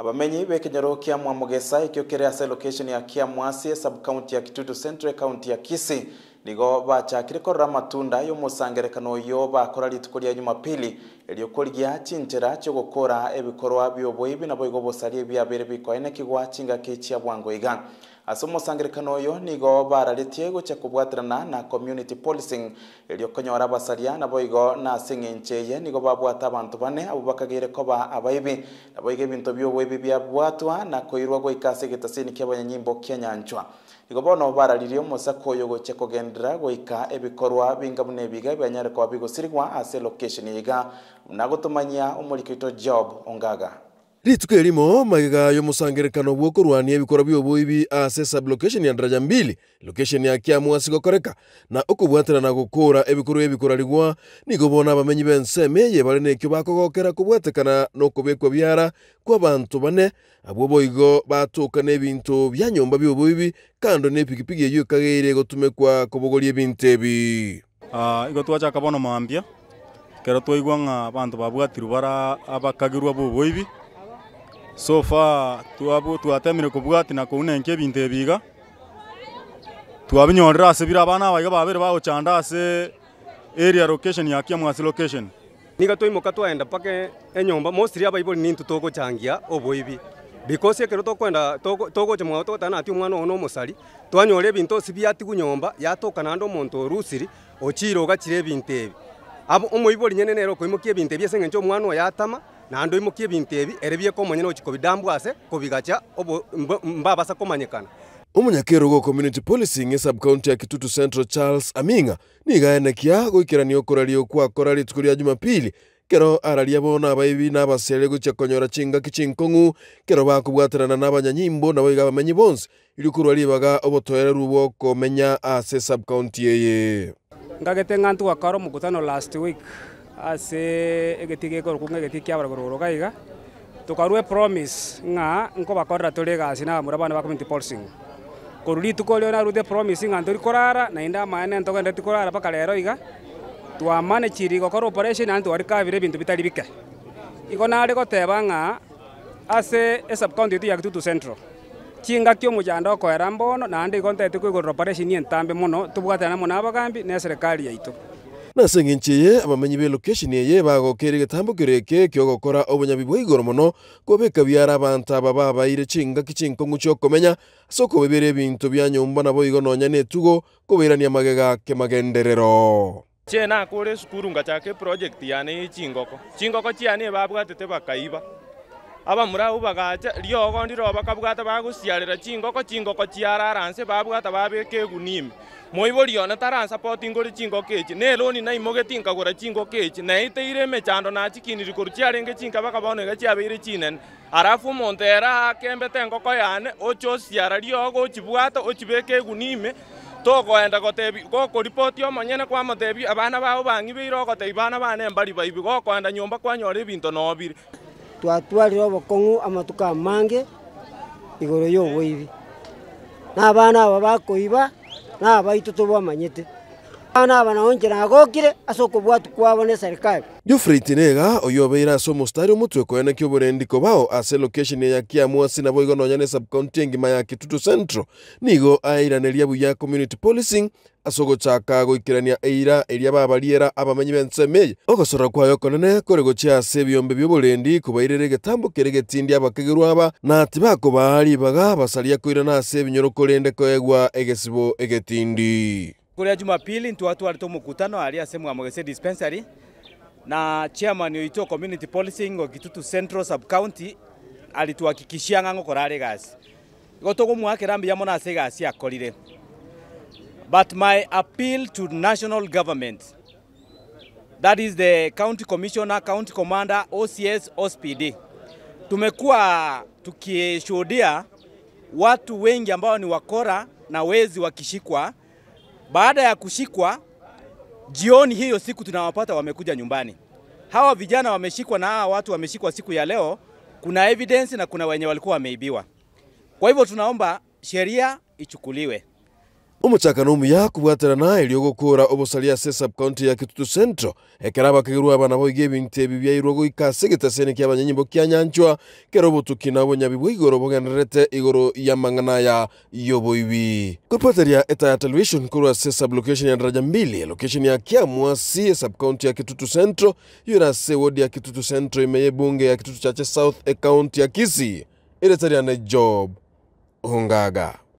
abamenyi bekenyoro kia mwamogesa ikio kere ase location ya kia mwasi sub county ya kitutu central county ya kisi nigo bachakire korora yo y'omusangerekano oyo bakora rituko rya jumapili eriokoria chinchera chiogokora ebikorwa bioboibi nabo igo bosaria ebiabere bikoaine kigwa chingaki chia bwango iga ase omosangerekano oyo nigo bararetie gocha kobwaterana na community policing eriokonyora abasaria nabo igo na ase eng'enche eye nigo babwata abanto bane abo bakageire koba abaibi nabo iga ebinto bioboibi biabwatwa na koirwa goika ase egetasini kia abanyanyimbo kia nyanchwa igo bono bararirie omosako oyo gocha kogendera goika ebikorwa binga buna ebiga ebianyare koba bigosirigwa ase location iga nagotomanyia omorikaito job ongaga ritwikerimo magega yomusangerekano bwokorwania ebikora byobo ibi ase ah, sublocation ya ndaraja mbili location ya kiamwasi gokoreka na okobwaterana gokora ebikorwa ebikorariwa nigo bona abamenyi bense eye bare nekio bakogokera kobwatekana nokobekwa biara kwa bantu bane abwo boigo batoka na ebinto bya nyomba byobo ibi kando na epikipiki eyo ekageire gotumekwa kobogoria ebinto ebi uh, igo twachaka bono mambia kero twaigwa ng'a abanto babwatirwe bara abakagirwa bobo ibi so far twabo twatemire kubwati na kuunenke ebinto ebiga twabinyorera ase bira abana abaiga babere bagochanda ase area location ya kiamwasi location niga twaimoka twaenda paka enyomba mostly abaibori nintu togochangia oboibi because ekero tokwenda togocha togotana ati omwana ogo nomosari twanyora ebinto osi biatigu nyomba yatoka naende omonto orusiri ochire ogachire ebinto ebi omoibori nyene nere okoimokia ebinto ebi ase eng'encho omwana oyatama na andu imukie bintu ebi erebie komanya nochi kobidambwase kobigacha obo mbabasa komanyekana omonyakeru go community policing e county ya kitutu central charles aming'a nigaenekia goikerania okoraria okwakora rituko ria jumapili kero araria bono abaibi na abasere gochia konyora chingaki chinkong'u kero bakobwaterana na abanyanyimbo nabo iga abamenyi bonse korwa ribaga obotoereru bwokomenya ase county eye ngagete ng'antu gwakora omokutano last week ase egeti gekoro kunga egeti kiabaragororo gaiga tukarwe promise ng'a nkobakorera tore egasi na abamura bana ba community policing korwa rituko rio promise ng'a ntori korara naende amaene ntogende tikorara mpaka rero iga twamanechiri gokora operation naende twarikabire ebinto bitari bike igo nare goteba ng'a ase esubcounty yetu ya gitutu central chinga kia omojanda okoera mbono naende igo ntete koigorora operation entambe mono tobwatanane mono abagambi na eserekari yaito naseng'encheye abamenyi ba elocation eye bagokeire egetambo eke kia ogokora obonyabi bwa igoro mono kobeka biara abanto aba babaire chingaki chinkong'u chia okomenya ase okobebera ebinto bia nyomba nabo igo nonya na etugo koberania magega ake magenderero che nakore esukuru ngachaka eproject yane ya chingoko chingoko chiane babwatete bakaiba abamura abu bagacha ryogo ndiro bakabwata baguciarera chingoko chingoko chiararanse babwata babekegunime moiborione taransapoti ngori chingoko echi na eloni naimogeti nkagora chingoko echi naiteire emechando nachikiniri korwa chiarenge chinka bakabona iga chiabeire chinene arafu omonto era akembete engoko yane oche ociara riogo ochibwate ochibeka egunime togoenda gotebi gokoripoti omonyene kwamotebi abana bao bang'i beire ogotebi bana bane embari baibi gokoenda nyomba kwanyora ebinto nobire twatwarire obokong'u amatuko amange igoro ya oboibi na abana aba bakoiba na abaitu tobamanyete ana banahongera agokire asoko bwatu kwabone serikali. Jufrey Tinega oyobeira so mustari omutwe ene kyo burendiko bao ase location ya Kiamuasi nabo igo nonyane subcounty engima ya Kitutu Central nigo airaneria buya community policing asogochaka goikerania eira eria babariera abamenyi benseme meye ogosora kwayo konene kore gochia ase ebiombe bioborendi kobairere egetambo kere getindi abakegeru aba nati bakobaaribaga basaria koirana ase ebinyoro korende koegwa egesibo egetindi kuria jumapili ntu watu walito mukutano aria semu wa Mogese dispensary na chairman yoitwa community policing ogitutu central sub county alituhakikishia ng'ang'o korari gasi mwake rambi mbia mono sega gasi akorire but my appeal to national government that is the county commissioner county commander OCS OSPD tumekuwa tukishuhudia watu wengi ambao ni wakora na wezi wakishikwa baada ya kushikwa jioni hiyo siku tunawapata wamekuja nyumbani. Hawa vijana wameshikwa na hawa watu wameshikwa siku ya leo, kuna evidence na kuna wenye walikuwa wameibiwa. Kwa hivyo tunaomba sheria ichukuliwe umuchakana umu yakubwatirana eliogokura obosaliase subcounty ya kitutu central ekeraba kegirwa abana boige ebinto ebi byairwe goika ase egetasene kia abanyanyimbo kia nyanchwa kero obotuki na obonyabi bwa igoro bogenererete igoro ya mang'ana ya yoboibi kuripoteria eta ya television korwa ase location ya daraja mbili location ya kiamwasi e subcounty ya kitutu central yura ase wodi ya kitutu central imeye bunge ya kitutu chache south e county ya kisi iretariane job hungaga